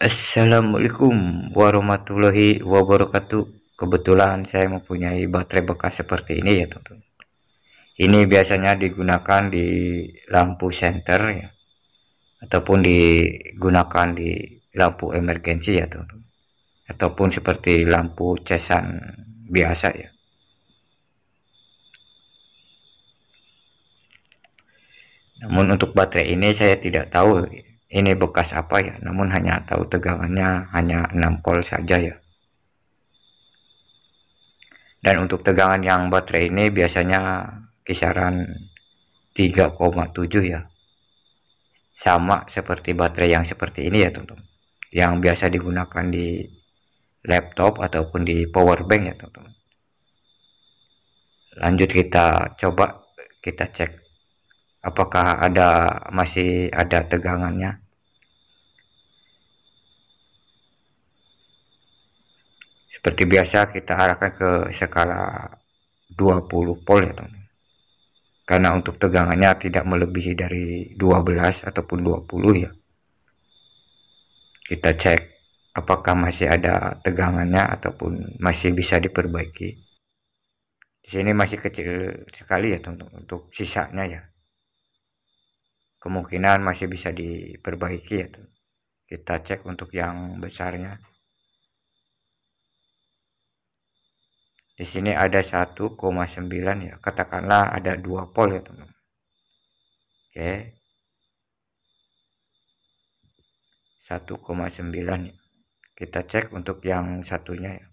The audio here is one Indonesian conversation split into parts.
Assalamualaikum warahmatullahi wabarakatuh kebetulan saya mempunyai baterai bekas seperti ini ya teman-teman ini biasanya digunakan di lampu center ya ataupun digunakan di lampu emergensi ya teman-teman ataupun seperti lampu cesan biasa ya namun untuk baterai ini saya tidak tahu ya ini bekas apa ya namun hanya tahu tegangannya hanya 6 volt saja ya dan untuk tegangan yang baterai ini biasanya kisaran 3,7 ya sama seperti baterai yang seperti ini ya teman-teman yang biasa digunakan di laptop ataupun di power bank ya teman-teman lanjut kita coba kita cek apakah ada masih ada tegangannya seperti biasa kita arahkan ke skala 20 volt ya teman karena untuk tegangannya tidak melebihi dari 12 ataupun 20 ya kita cek apakah masih ada tegangannya ataupun masih bisa diperbaiki di sini masih kecil sekali ya teman-teman untuk sisanya ya kemungkinan masih bisa diperbaiki ya tuh. kita cek untuk yang besarnya di sini ada 1,9 ya katakanlah ada dua pol ya teman oke 1,9 ya kita cek untuk yang satunya ya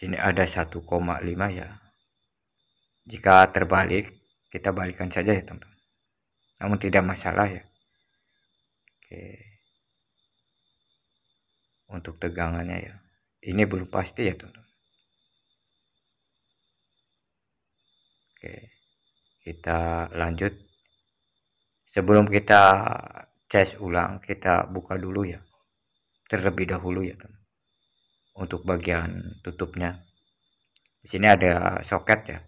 sini ada 1,5 ya jika terbalik kita balikan saja ya teman-teman namun tidak masalah ya oke untuk tegangannya ya ini belum pasti ya teman-teman oke kita lanjut sebelum kita cek ulang kita buka dulu ya terlebih dahulu ya teman untuk bagian tutupnya di sini ada soket ya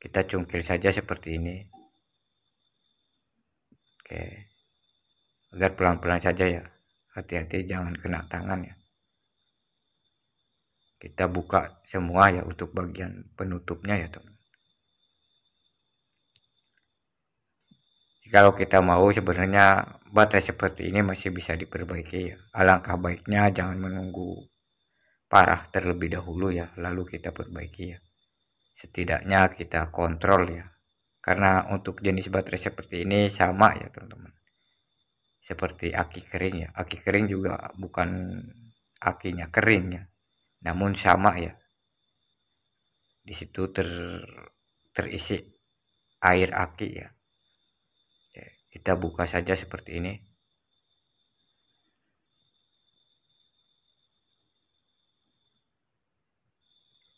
kita cungkil saja seperti ini oke agar pelan-pelan saja ya hati-hati jangan kena tangan ya kita buka semua ya untuk bagian penutupnya ya teman kalau kita mau sebenarnya baterai seperti ini masih bisa diperbaiki ya. alangkah baiknya jangan menunggu parah terlebih dahulu ya lalu kita perbaiki ya setidaknya kita kontrol ya karena untuk jenis baterai seperti ini sama ya teman-teman seperti aki kering ya aki kering juga bukan akinya kering ya namun sama ya di situ ter terisi air aki ya kita buka saja seperti ini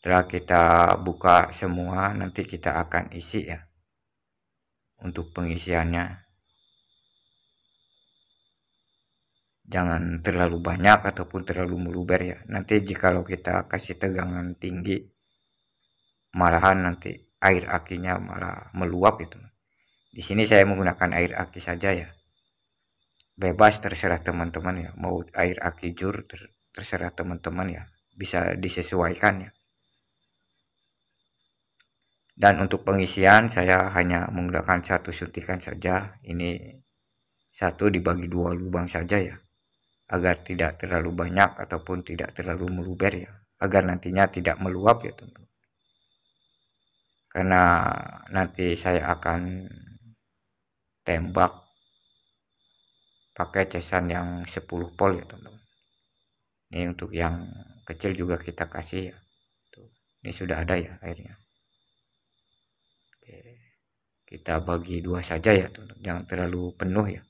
setelah kita buka semua nanti kita akan isi ya untuk pengisiannya jangan terlalu banyak ataupun terlalu meluber ya nanti jikalau kita kasih tegangan tinggi malahan nanti air akinya malah meluap itu di sini saya menggunakan air aki saja ya bebas terserah teman-teman ya mau air aki jur terserah teman-teman ya bisa disesuaikan ya dan untuk pengisian saya hanya menggunakan satu suntikan saja ini satu dibagi dua lubang saja ya agar tidak terlalu banyak ataupun tidak terlalu meluber ya agar nantinya tidak meluap ya teman-teman karena nanti saya akan tembak pakai cesan yang 10 volt ya teman-teman ini untuk yang kecil juga kita kasih ya Tuh. ini sudah ada ya airnya kita bagi dua saja ya jangan terlalu penuh ya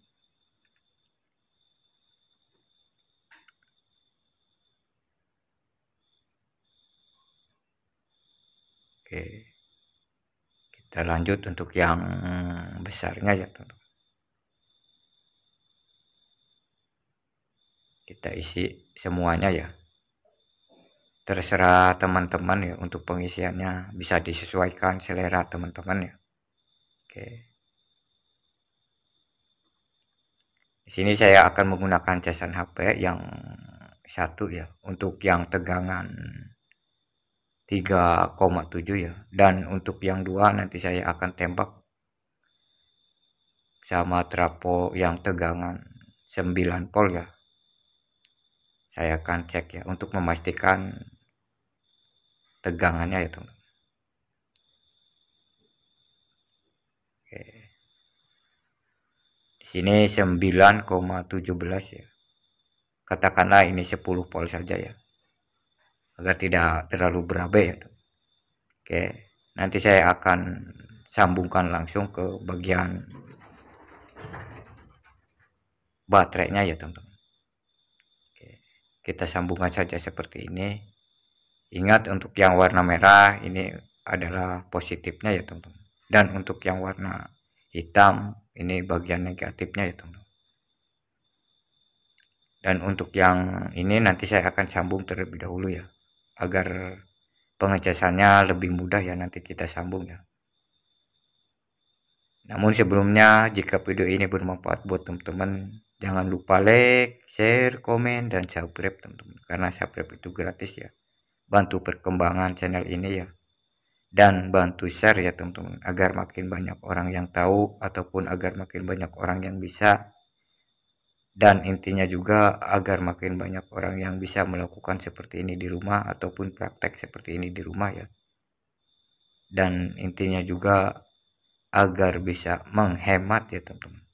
oke kita lanjut untuk yang besarnya ya kita isi semuanya ya terserah teman-teman ya untuk pengisiannya bisa disesuaikan selera teman-teman ya Oke. Di sini saya akan menggunakan casan HP yang satu ya untuk yang tegangan 3,7 ya dan untuk yang dua nanti saya akan tembak sama trapo yang tegangan 9 volt ya saya akan cek ya untuk memastikan tegangannya ya teman Sini 9,17 ya. Katakanlah ini 10 volt saja ya. Agar tidak terlalu berabe ya. Oke, nanti saya akan sambungkan langsung ke bagian baterainya ya teman-teman kita sambungkan saja seperti ini ingat untuk yang warna merah ini adalah positifnya ya teman-teman dan untuk yang warna hitam ini bagian negatifnya ya teman teman dan untuk yang ini nanti saya akan sambung terlebih dahulu ya agar pengecasannya lebih mudah ya nanti kita sambung ya namun sebelumnya jika video ini bermanfaat buat teman-teman jangan lupa like share komen dan subscribe teman-teman karena subscribe itu gratis ya bantu perkembangan channel ini ya dan bantu share ya teman-teman agar makin banyak orang yang tahu ataupun agar makin banyak orang yang bisa dan intinya juga agar makin banyak orang yang bisa melakukan seperti ini di rumah ataupun praktek seperti ini di rumah ya dan intinya juga agar bisa menghemat ya teman-teman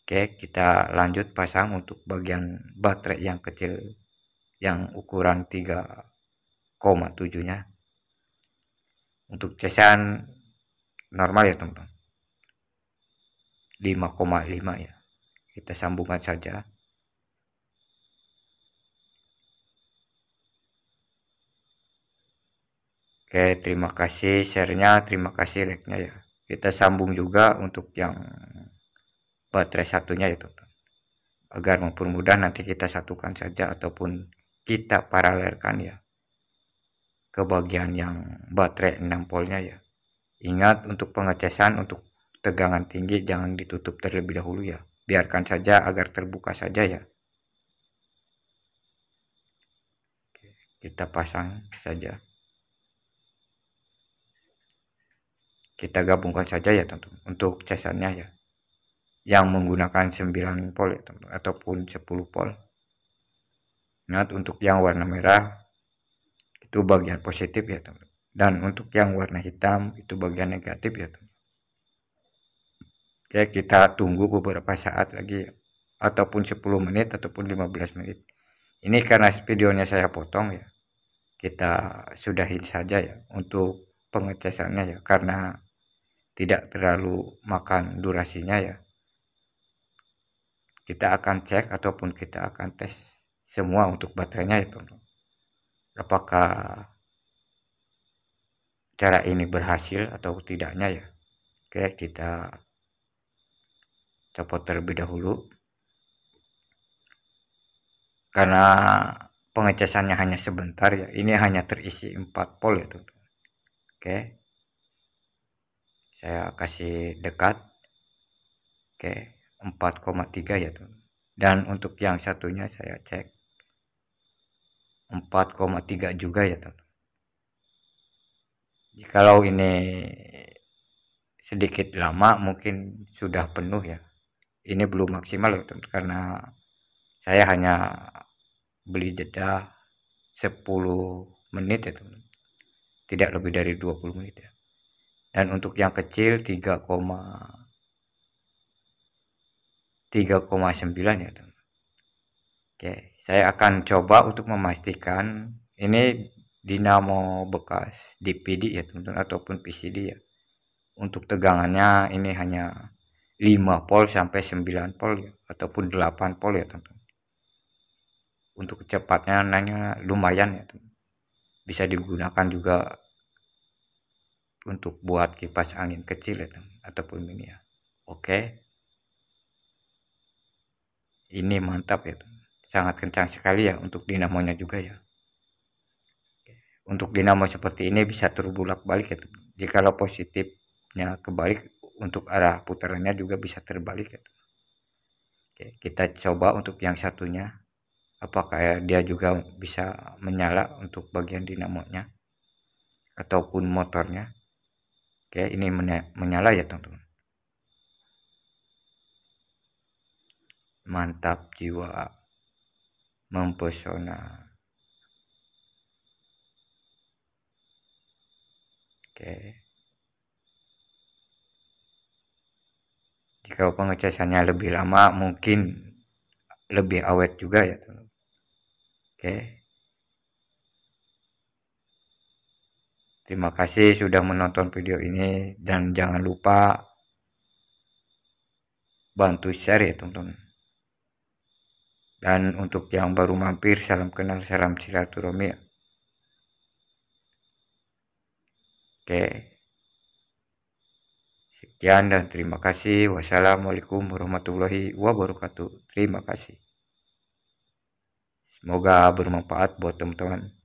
oke kita lanjut pasang untuk bagian baterai yang kecil yang ukuran 3,7 nya untuk cacahan normal ya teman-teman 5,5 ya kita sambungkan saja Oke, terima kasih sharenya, terima kasih like-nya ya. Kita sambung juga untuk yang baterai satunya ya, teman Agar mempermudah nanti kita satukan saja ataupun kita paralelkan ya ke bagian yang baterai 6 voltnya ya ingat untuk pengecasan untuk tegangan tinggi jangan ditutup terlebih dahulu ya biarkan saja agar terbuka saja ya kita pasang saja kita gabungkan saja ya teman untuk casannya ya yang menggunakan 9 volt ya, teman ataupun 10 volt ingat untuk yang warna merah itu bagian positif ya teman dan untuk yang warna hitam itu bagian negatif ya teman Oke kita tunggu beberapa saat lagi ataupun 10 menit ataupun 15 menit ini karena videonya saya potong ya kita sudahin saja ya untuk pengecasannya ya karena tidak terlalu makan durasinya ya kita akan cek ataupun kita akan tes semua untuk baterainya ya teman-teman apakah cara ini berhasil atau tidaknya ya oke kita copot terlebih dahulu karena pengecasannya hanya sebentar ya ini hanya terisi 4 pol ya tuh oke saya kasih dekat oke 4,3 ya tuh dan untuk yang satunya saya cek 4,3 juga ya teman jikalau ini sedikit lama mungkin sudah penuh ya ini belum maksimal ya teman karena saya hanya beli jeda 10 menit ya teman tidak lebih dari 20 menit ya dan untuk yang kecil 3,3,9 3,9 ya teman oke saya akan coba untuk memastikan ini dinamo bekas DPD ya teman-teman ataupun PCD ya untuk tegangannya ini hanya 5 volt sampai 9 volt ya, ataupun 8 volt ya teman-teman untuk cepatnya nanya lumayan ya teman bisa digunakan juga untuk buat kipas angin kecil ya teman teman ataupun ini ya oke ini mantap ya teman sangat kencang sekali ya untuk dinamonya juga ya untuk dinamo seperti ini bisa terbulak balik ya jikalau positifnya kebalik untuk arah putarannya juga bisa terbalik ya Oke, kita coba untuk yang satunya apakah dia juga bisa menyala untuk bagian dinamonya ataupun motornya Oke ini menyala ya teman-teman mantap jiwa mempesona. Oke. Jika pengecasannya lebih lama mungkin lebih awet juga ya teman. Oke. Terima kasih sudah menonton video ini dan jangan lupa bantu share ya teman-teman. Dan untuk yang baru mampir, salam kenal, salam silaturahmi. Oke. Sekian dan terima kasih. Wassalamualaikum warahmatullahi wabarakatuh. Terima kasih. Semoga bermanfaat buat teman-teman.